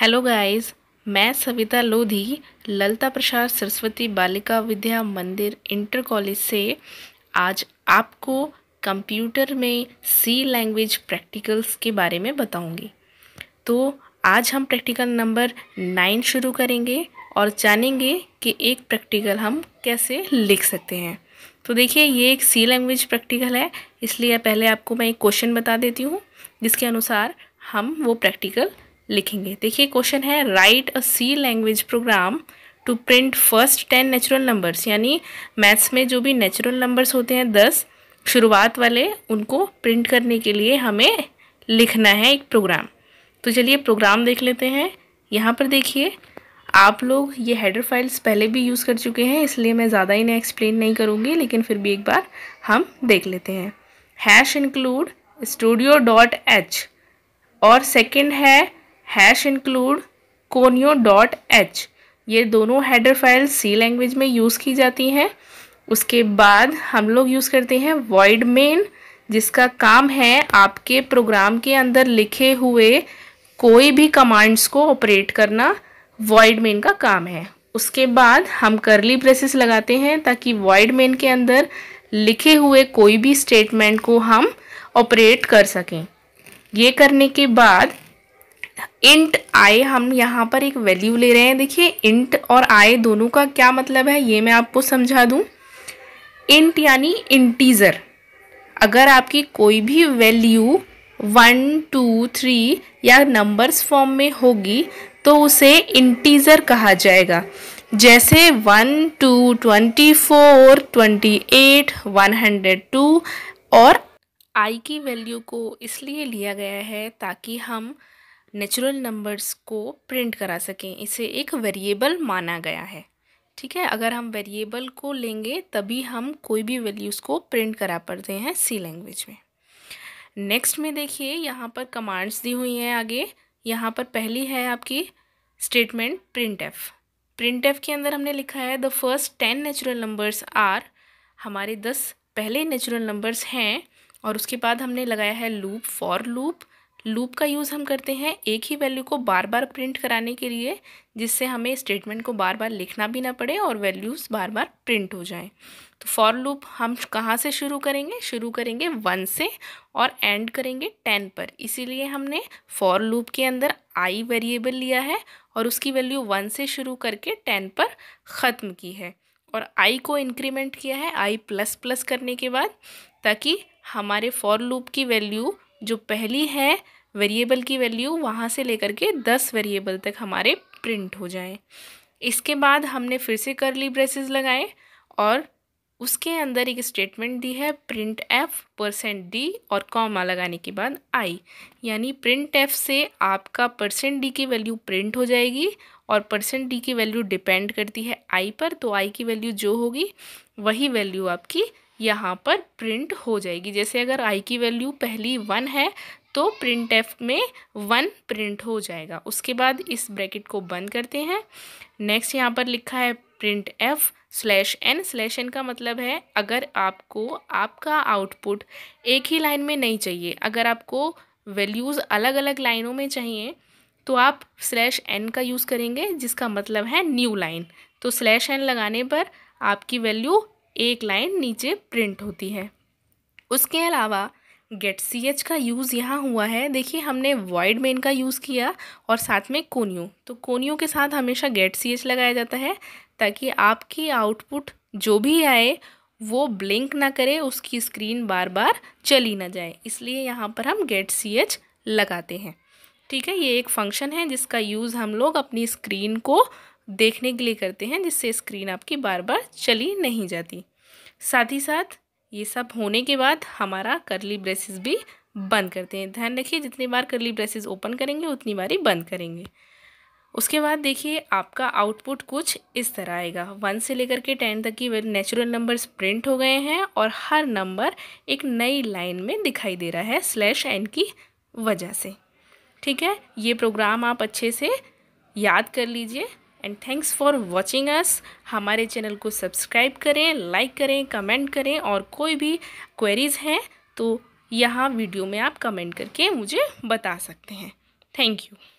hello guys मैं सविता लोधी ललता प्रसाद सरस्वती बालिका विद्या मंदिर इंटर कॉलेज से आज आपको कंप्यूटर में सी लैंग्वेज प्रैक्टिकल्स के बारे में बताऊंगी तो आज हम प्रैक्टिकल नंबर नाइन शुरू करेंगे और जानेंगे कि एक प्रैक्टिकल हम कैसे लिख सकते हैं तो देखिए ये एक सी लैंग्वेज प्रैक्टिकल है इसलिए पहले आपको मैं एक क्वेश्चन बता देती हूँ जिसके अनुसार हम वो प्रैक्टिकल लिखेंगे देखिए क्वेश्चन है write a C language program to print first ten natural numbers यानी मैथ्स में जो भी नेचुरल नंबर्स होते हैं दस शुरुआत वाले उनको प्रिंट करने के लिए हमें लिखना है एक प्रोग्राम तो चलिए प्रोग्राम देख लेते हैं यहाँ पर देखिए आप लोग ये हेडर फाइल्स पहले भी यूज़ कर चुके हैं इसलिए मैं ज़्यादा इन्हें एक्सप्लेन नहीं करूँगी लेकिन फिर भी एक बार हम देख लेते हैं hash include studio dot h और सेकेंड है hash include conio dot h ये दोनों हेडर फाइल सी लैंग्वेज में यूज़ की जाती हैं उसके बाद हम लोग यूज़ करते हैं वॉइड मेन जिसका काम है आपके प्रोग्राम के अंदर लिखे हुए कोई भी कमांड्स को ऑपरेट करना वॉइड मेन का काम है उसके बाद हम करली प्रेसिस लगाते हैं ताकि वॉइड मेन के अंदर लिखे हुए कोई भी स्टेटमेंट को हम ऑपरेट कर सकें ये करने के बाद इंट आई हम यहाँ पर एक वैल्यू ले रहे हैं देखिए इंट और आई दोनों का क्या मतलब है ये मैं आपको समझा दूँ इंट यानी इंटीज़र अगर आपकी कोई भी वैल्यू वन टू थ्री या नंबर्स फॉर्म में होगी तो उसे इंटीज़र कहा जाएगा जैसे one two twenty four twenty eight one hundred two और आई की वैल्यू को इसलिए लिया गया है ताकि हम नेचुरल नंबर्स को प्रिंट करा सकें इसे एक वेरिएबल माना गया है ठीक है अगर हम वेरिएबल को लेंगे तभी हम कोई भी वैल्यूज़ को प्रिंट करा पड़ते हैं सी लैंग्वेज में नेक्स्ट में देखिए यहाँ पर कमांड्स दी हुई हैं आगे यहाँ पर पहली है आपकी statement printf printf के अंदर हमने लिखा है the first ten natural numbers are हमारे दस पहले नेचुरल नंबर्स हैं और उसके बाद हमने लगाया है लूप फॉर लूप लूप का यूज़ हम करते हैं एक ही वैल्यू को बार बार प्रिंट कराने के लिए जिससे हमें स्टेटमेंट को बार बार लिखना भी ना पड़े और वैल्यूज़ बार बार प्रिंट हो जाएं तो फॉर लूप हम कहाँ से शुरू करेंगे शुरू करेंगे वन से और एंड करेंगे टेन पर इसीलिए हमने फॉर लूप के अंदर आई वेरिएबल लिया है और उसकी वैल्यू वन से शुरू करके टेन पर ख़त्म की है और आई को इंक्रीमेंट किया है आई प्लस प्लस करने के बाद ताकि हमारे फॉर लूप की वैल्यू जो पहली है वेरिएबल की वैल्यू वहाँ से लेकर के दस वेरिएबल तक हमारे प्रिंट हो जाए इसके बाद हमने फिर से करली ब्रेसेस लगाए और उसके अंदर एक स्टेटमेंट दी है प्रिंट एफ परसेंट डी और कॉमा लगाने के बाद आई यानी प्रिंट एफ से आपका परसेंट डी की वैल्यू प्रिंट हो जाएगी और परसेंट डी की वैल्यू डिपेंड करती है आई पर तो आई की वैल्यू जो होगी वही वैल्यू आपकी यहाँ पर प्रिंट हो जाएगी जैसे अगर आई की वैल्यू पहली वन है तो प्रिंट एफ में वन प्रिंट हो जाएगा उसके बाद इस ब्रैकेट को बंद करते हैं नेक्स्ट यहाँ पर लिखा है printf slash n slash n का मतलब है अगर आपको आपका आउटपुट एक ही लाइन में नहीं चाहिए अगर आपको वैल्यूज़ अलग अलग लाइनों में चाहिए तो आप स्लैश एन का यूज़ करेंगे जिसका मतलब है न्यू लाइन तो स्लैश एन लगाने पर आपकी वैल्यू एक लाइन नीचे प्रिंट होती है उसके अलावा गेट सी एच का यूज़ यहाँ हुआ है देखिए हमने वॉइड मेन का यूज़ किया और साथ में कोनियो तो कोनियो के साथ हमेशा गेट सी एच लगाया जाता है ताकि आपकी आउटपुट जो भी आए वो ब्लिंक ना करे उसकी स्क्रीन बार बार चली ना जाए इसलिए यहाँ पर हम गेट सी एच लगाते हैं ठीक है ये एक फंक्शन है जिसका यूज़ हम लोग अपनी स्क्रीन को देखने के लिए करते हैं जिससे स्क्रीन आपकी बार बार चली नहीं जाती साथ ही साथ ये सब होने के बाद हमारा करली ब्रेसेस भी बंद करते हैं ध्यान रखिए जितनी बार करली ब्रेसेस ओपन करेंगे उतनी बार ही बंद करेंगे उसके बाद देखिए आपका आउटपुट कुछ इस तरह आएगा वन से लेकर के टेन तक की नेचुरल नंबर्स प्रिंट हो गए हैं और हर नंबर एक नई लाइन में दिखाई दे रहा है स्लैश एन की वजह से ठीक है ये प्रोग्राम आप अच्छे से याद कर लीजिए and thanks for watching us हमारे चैनल को सब्सक्राइब करें लाइक करें कमेंट करें और कोई भी क्वेरीज़ हैं तो यहाँ वीडियो में आप कमेंट करके मुझे बता सकते हैं थैंक यू